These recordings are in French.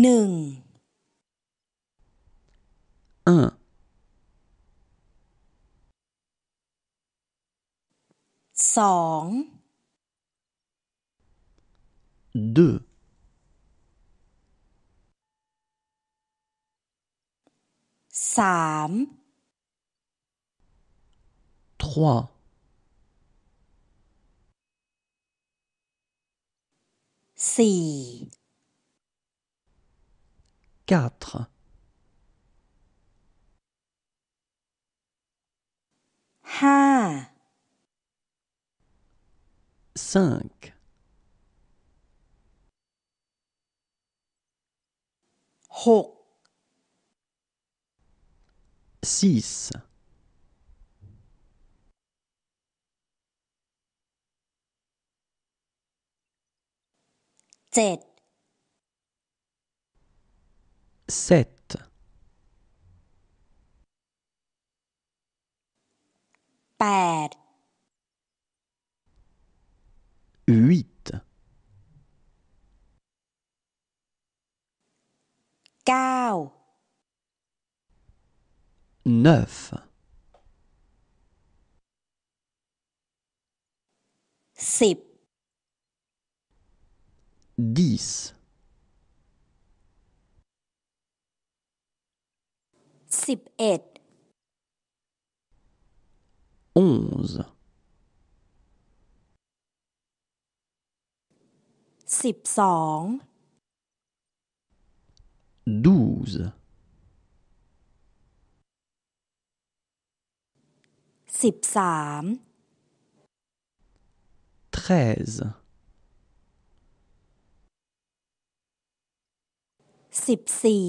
หนึ่งเออสองดูสามทว่สี่5 hein. Cinq. Six. Sept sept. Huit. Neuf. Dix. สิบเอ็ด onze สิบสอง douze สิบสาม treize สิบสี่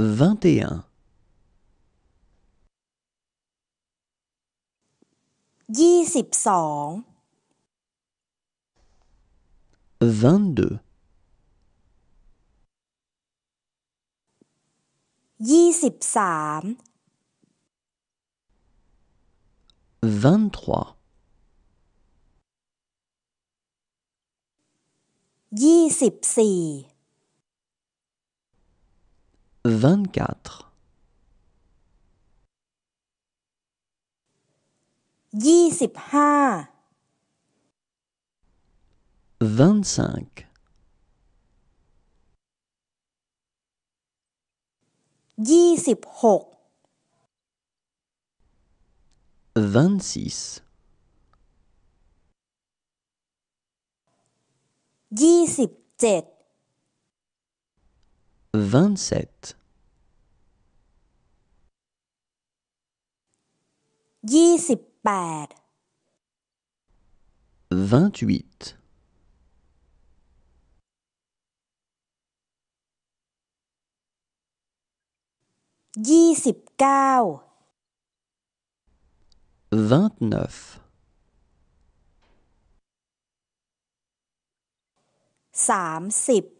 21 22 22 23 23 24 24 25 26 26 27 27 28 28 29 30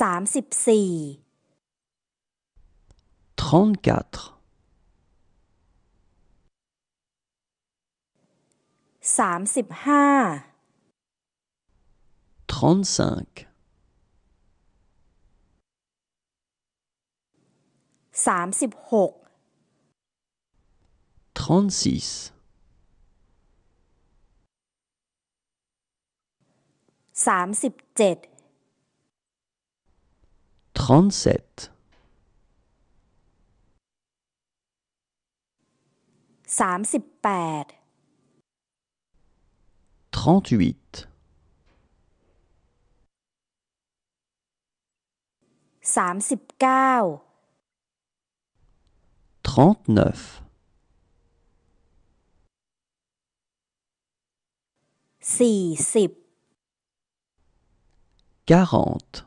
สามสิบสี่ trente-quatre สามสิบห้า trente-cinq สามสิบหก trente-six สามสิบเจ็ด trente-sept. Trente-huit. Trente-neuf. Quarante.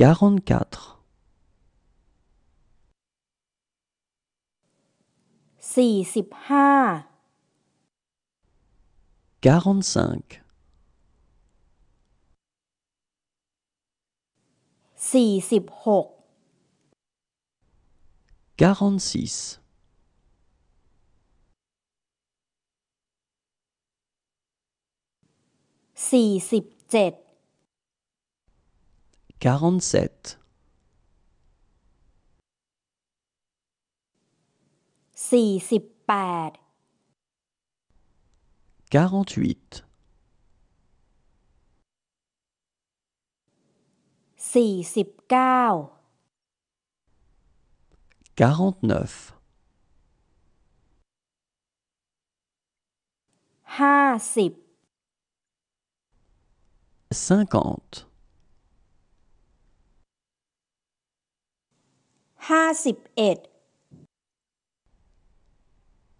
44 45 45 46 46 47 47 48 48 49 49 50 51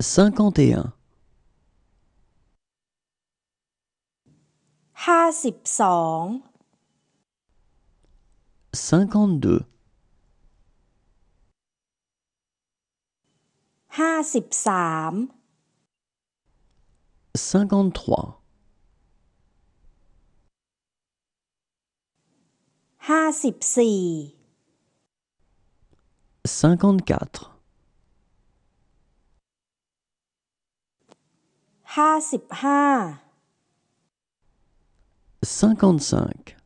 cinquante et un, song. cinquante-deux, cinquante-trois, cinquante-quatre cinquante-cinq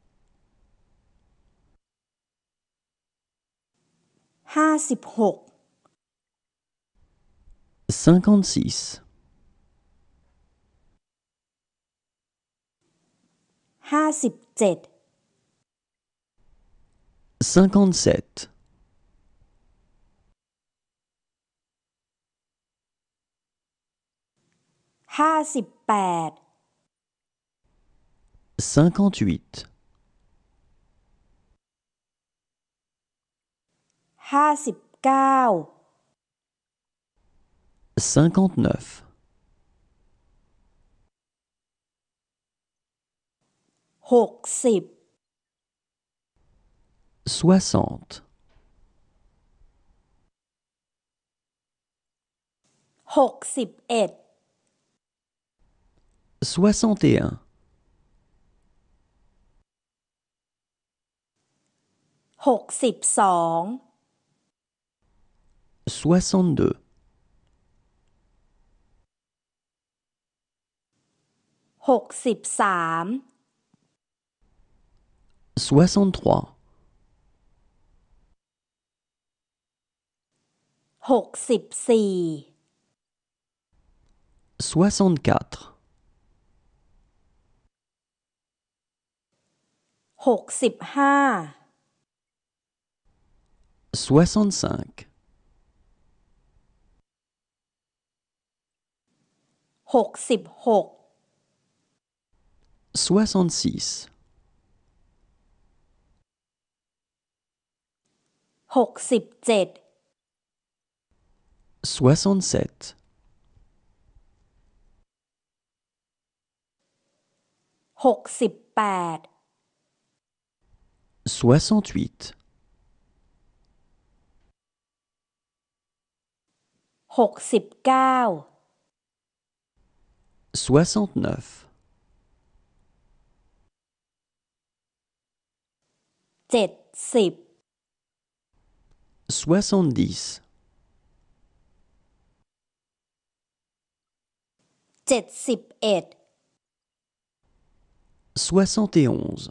cinquante-six cinquante-sept cinquante-huit, cinquante-neuf, Soixante soixante et un. Soixante-deux. Soixante-trois. Soixante-quatre. หกสิบห้า66 66 67 67 68 68 soixante-huit soixante-neuf soixante-dix soixante et onze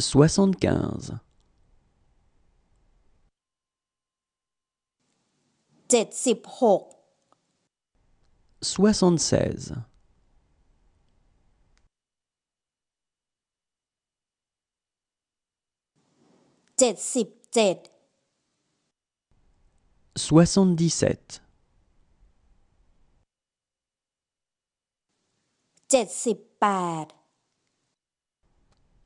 75 76 76 77 77 78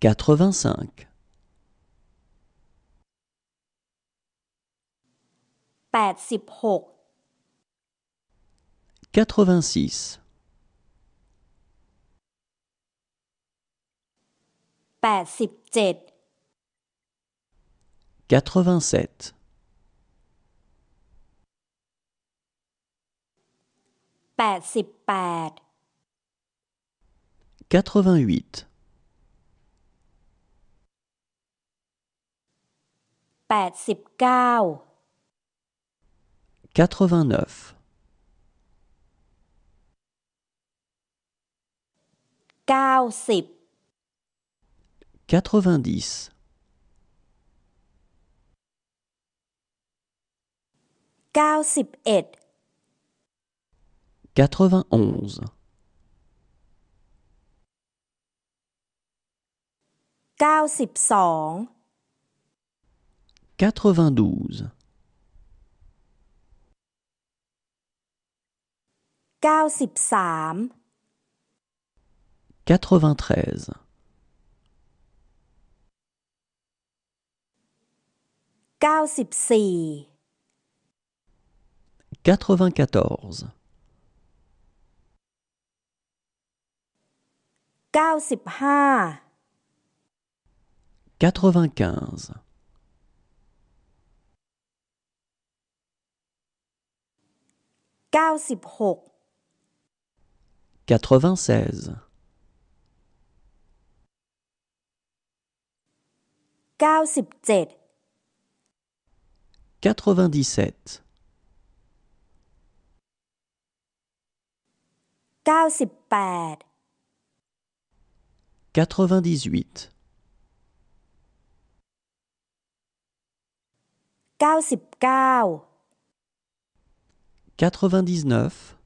85 86 86 87 87 88 89 89 90 90 91 91 92 92 93 93 94 94 95 96 96 97 97 98 98 99 quatre-vingt-dix-neuf